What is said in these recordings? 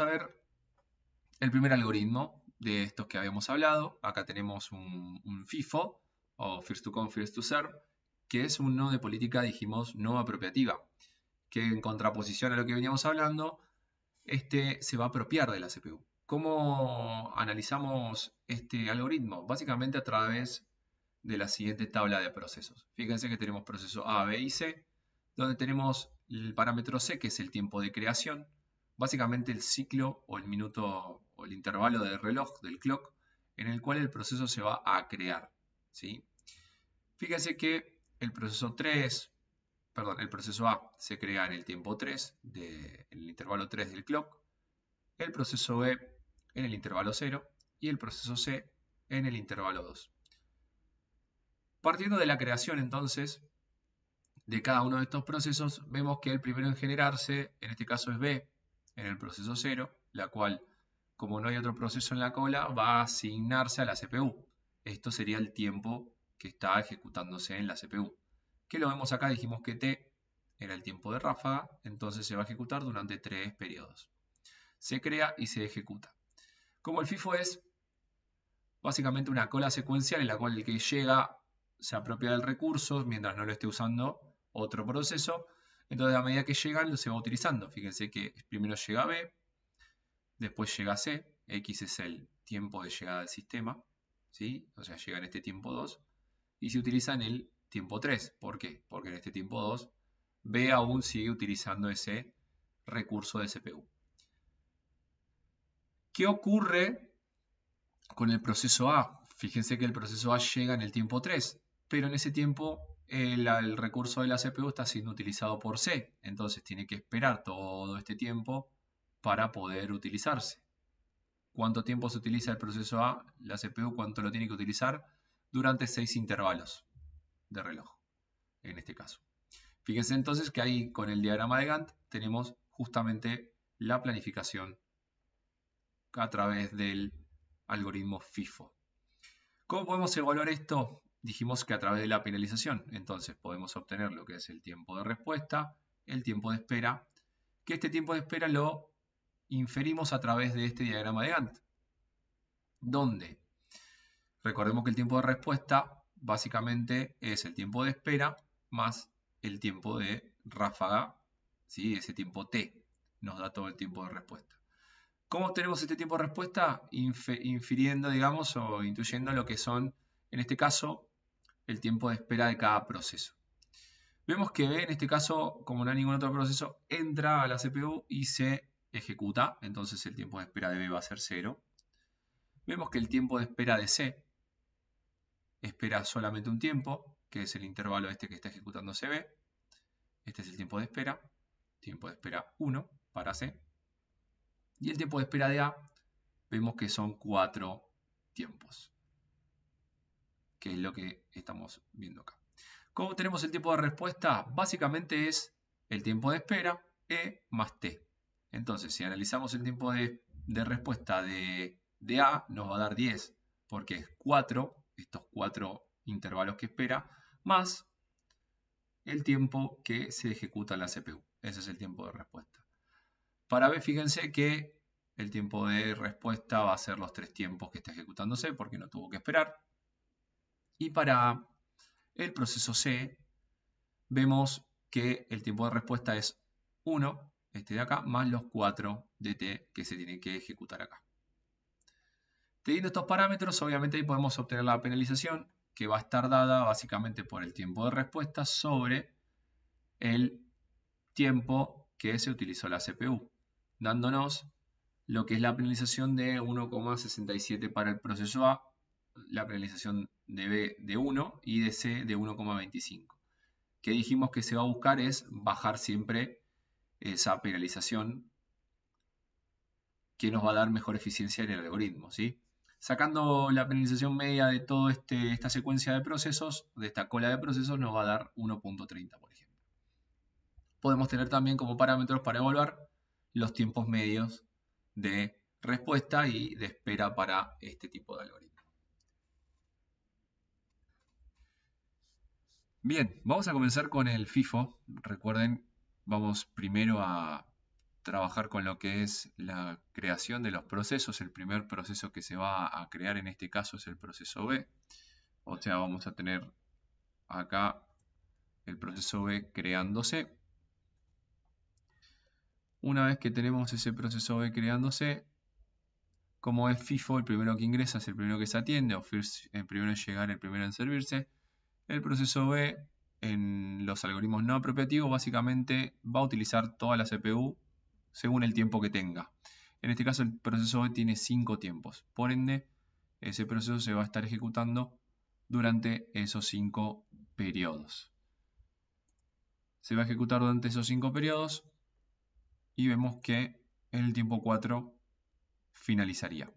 a ver el primer algoritmo de estos que habíamos hablado. Acá tenemos un, FIFO, o First to Come, First to Serve, que es un no de política, dijimos, no apropiativa, que en contraposición a lo que veníamos hablando, este se va a apropiar de la CPU. ¿Cómo analizamos este algoritmo? Básicamente a través de la siguiente tabla de procesos. Fíjense que tenemos proceso A, B y C, donde tenemos el parámetro C, que es el tiempo de creación, básicamente el ciclo o el minuto o el intervalo del reloj, del clock, en el cual el proceso se va a crear. ¿sí? Fíjense que el proceso 3, perdón, el proceso A se crea en el tiempo 3, de, en el intervalo 3 del clock, el proceso B en el intervalo 0 y el proceso C en el intervalo 2. Partiendo de la creación entonces de cada uno de estos procesos, vemos que el primero en generarse, en este caso es B, en el proceso 0, la cual, como no hay otro proceso en la cola, va a asignarse a la CPU. Esto sería el tiempo que está ejecutándose en la CPU. Que lo vemos acá, dijimos que T era el tiempo de ráfaga, entonces se va a ejecutar durante tres periodos. Se crea y se ejecuta. Como el FIFO es básicamente una cola secuencial en la cual el que llega se apropia del recurso mientras no lo esté usando otro proceso, entonces, a medida que llegan, lo se va utilizando. Fíjense que primero llega B, después llega C, X es el tiempo de llegada del sistema, ¿sí? o sea, llega en este tiempo 2, y se utiliza en el tiempo 3. ¿Por qué? Porque en este tiempo 2, B aún sigue utilizando ese recurso de CPU. ¿Qué ocurre con el proceso A? Fíjense que el proceso A llega en el tiempo 3, pero en ese tiempo eh, el, recurso de la CPU está siendo utilizado por C, entonces tiene que esperar todo este tiempo para poder utilizarse. ¿Cuánto tiempo se utiliza el proceso A? La CPU, ¿cuánto lo tiene que utilizar? Durante seis intervalos de reloj, en este caso. Fíjense entonces que ahí con el diagrama de Gantt tenemos justamente la planificación a través del algoritmo FIFO. ¿Cómo podemos evaluar esto? dijimos que a través de la penalización, entonces podemos obtener lo que es el tiempo de respuesta, el tiempo de espera, que este tiempo de espera lo inferimos a través de este diagrama de Gantt, donde recordemos que el tiempo de respuesta básicamente es el tiempo de espera más el tiempo de ráfaga, ¿sí? ese tiempo T nos da todo el tiempo de respuesta. ¿Cómo obtenemos este tiempo de respuesta? infiriendo, digamos, o intuyendo lo que son, en este caso, el tiempo de espera de cada proceso. Vemos que B, en este caso, como no hay ningún otro proceso, entra a la CPU y se ejecuta, entonces el tiempo de espera de B va a ser 0. Vemos que el tiempo de espera de C espera solamente un tiempo, que es el intervalo este que está ejecutando CB. Este es el tiempo de espera, tiempo de espera 1 para C. Y el tiempo de espera de A, vemos que son 4 tiempos que es lo que estamos viendo acá. ¿Cómo tenemos el tiempo de respuesta? Básicamente es el tiempo de espera E más T. Entonces, si analizamos el tiempo de, respuesta de, A, nos va a dar 10, porque es 4, estos 4 intervalos que espera, más el tiempo que se ejecuta la CPU. Ese es el tiempo de respuesta. Para B, fíjense que el tiempo de respuesta va a ser los tres tiempos que está ejecutándose, porque no tuvo que esperar. Y para el proceso C vemos que el tiempo de respuesta es 1, este de acá, más los 4 de T que se tienen que ejecutar acá. Teniendo estos parámetros, obviamente ahí podemos obtener la penalización que va a estar dada básicamente por el tiempo de respuesta sobre el tiempo que se utilizó la CPU, dándonos lo que es la penalización de 1,67 para el proceso A la penalización de B de 1 y de C de 1,25. Que dijimos que se va a buscar es bajar siempre esa penalización que nos va a dar mejor eficiencia en el algoritmo. ¿sí? Sacando la penalización media de toda este, esta secuencia de procesos, de esta cola de procesos, nos va a dar 1.30, por ejemplo. Podemos tener también como parámetros para evaluar los tiempos medios de respuesta y de espera para este tipo de algoritmo. Bien, vamos a comenzar con el FIFO. Recuerden, vamos primero a trabajar con lo que es la creación de los procesos. El primer proceso que se va a crear en este caso es el proceso B. O sea, vamos a tener acá el proceso B creándose. Una vez que tenemos ese proceso B creándose, como es FIFO, el primero que ingresa es el primero que se atiende, o el primero en llegar, el primero en servirse. El proceso B en los algoritmos no apropiativos básicamente va a utilizar toda la CPU según el tiempo que tenga. En este caso el proceso B tiene 5 tiempos, por ende ese proceso se va a estar ejecutando durante esos 5 periodos. Se va a ejecutar durante esos 5 periodos y vemos que en el tiempo 4 finalizaría.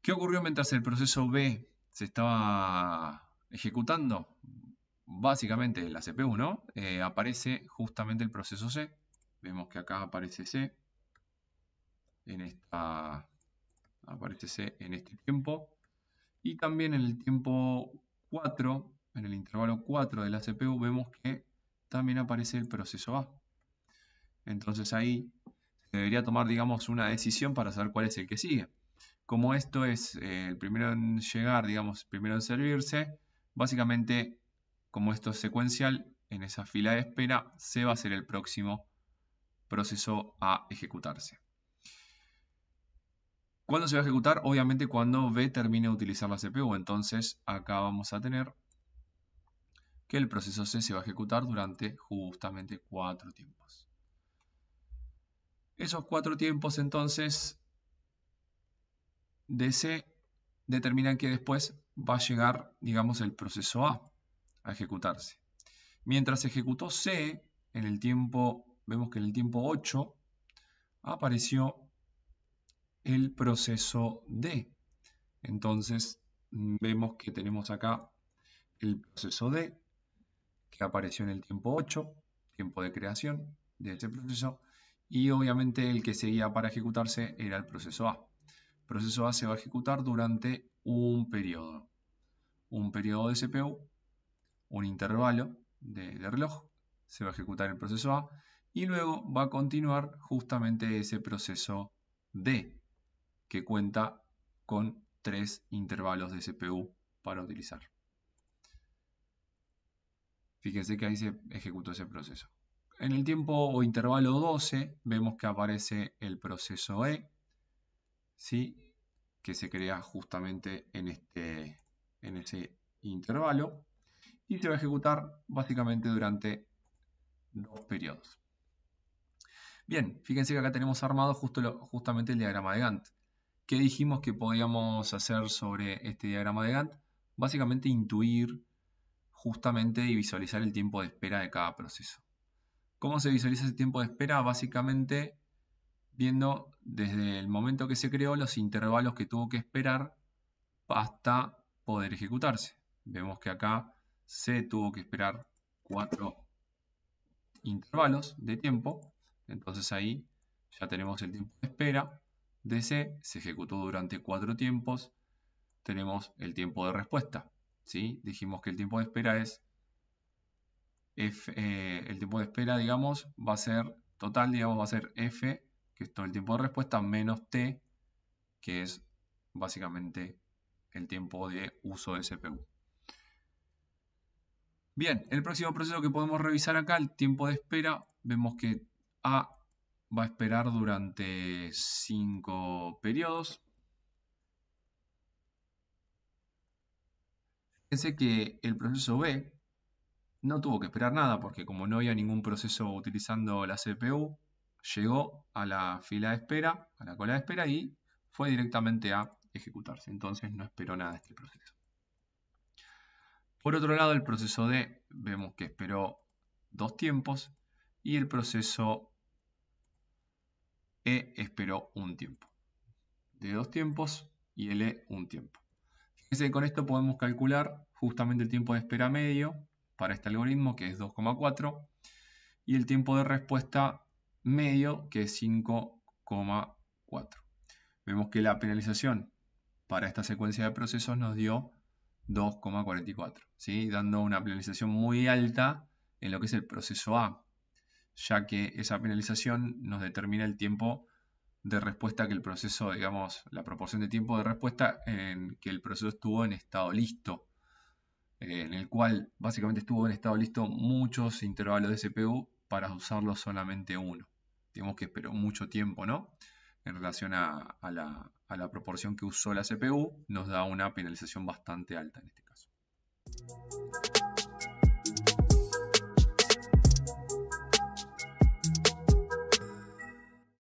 ¿Qué ocurrió mientras el proceso B se estaba ejecutando básicamente la CPU, eh, aparece justamente el proceso C. Vemos que acá aparece C. En esta, aparece en este tiempo. Y también en el tiempo 4, en el intervalo 4 de la CPU, vemos que también aparece el proceso A. Entonces ahí se debería tomar, digamos, una decisión para saber cuál es el que sigue. Como esto es eh, el primero en llegar, digamos, primero en servirse, Básicamente, como esto es secuencial, en esa fila de espera se va a ser el próximo proceso a ejecutarse. ¿Cuándo se va a ejecutar? Obviamente cuando B termine de utilizar la CPU. Entonces acá vamos a tener que el proceso C se va a ejecutar durante justamente cuatro tiempos. Esos cuatro tiempos entonces de C determinan que después va a llegar, digamos, el proceso A a ejecutarse. Mientras ejecutó C, en el tiempo, vemos que en el tiempo 8 apareció el proceso D. Entonces vemos que tenemos acá el proceso D que apareció en el tiempo 8, tiempo de creación de este proceso, y obviamente el que seguía para ejecutarse era el proceso A. El proceso A se va a ejecutar durante un periodo un periodo de CPU, un intervalo de, reloj, se va a ejecutar el proceso A y luego va a continuar justamente ese proceso D, que cuenta con tres intervalos de CPU para utilizar. Fíjense que ahí se ejecutó ese proceso. En el tiempo o intervalo 12 vemos que aparece el proceso E, ¿sí? que se crea justamente en este, en ese intervalo y se va a ejecutar básicamente durante dos periodos. Bien, fíjense que acá tenemos armado justo justamente el diagrama de Gantt. ¿Qué dijimos que podíamos hacer sobre este diagrama de Gantt? Básicamente intuir justamente y visualizar el tiempo de espera de cada proceso. ¿Cómo se visualiza ese tiempo de espera? Básicamente viendo desde el momento que se creó los intervalos que tuvo que esperar hasta poder ejecutarse. Vemos que acá se tuvo que esperar cuatro intervalos de tiempo. Entonces ahí ya tenemos el tiempo de espera de C, se ejecutó durante cuatro tiempos. Tenemos el tiempo de respuesta. ¿sí? Dijimos que el tiempo de espera es... F, eh, el tiempo de espera, digamos, va a ser total, digamos, va a ser F, que es todo el tiempo de respuesta, menos T, que es básicamente el tiempo de uso de CPU. Bien, el próximo proceso que podemos revisar acá, el tiempo de espera, vemos que A va a esperar durante 5 periodos. Fíjense que el proceso B no tuvo que esperar nada porque como no había ningún proceso utilizando la CPU, llegó a la fila de espera, a la cola de espera y fue directamente a ejecutarse. Entonces no esperó nada este proceso. Por otro lado, el proceso D vemos que esperó dos tiempos y el proceso E esperó un tiempo. De dos tiempos y el E un tiempo. Fíjense que con esto podemos calcular justamente el tiempo de espera medio para este algoritmo que es 2,4 y el tiempo de respuesta medio que es 5,4. Vemos que la penalización para esta secuencia de procesos nos dio 2,44, ¿sí? dando una penalización muy alta en lo que es el proceso A, ya que esa penalización nos determina el tiempo de respuesta que el proceso, digamos, la proporción de tiempo de respuesta en que el proceso estuvo en estado listo, eh, en el cual básicamente estuvo en estado listo muchos intervalos de CPU para usarlo solamente uno. Digamos que esperó mucho tiempo, ¿no? En relación a la, a la proporción que usó la CPU, nos da una penalización bastante alta en este caso.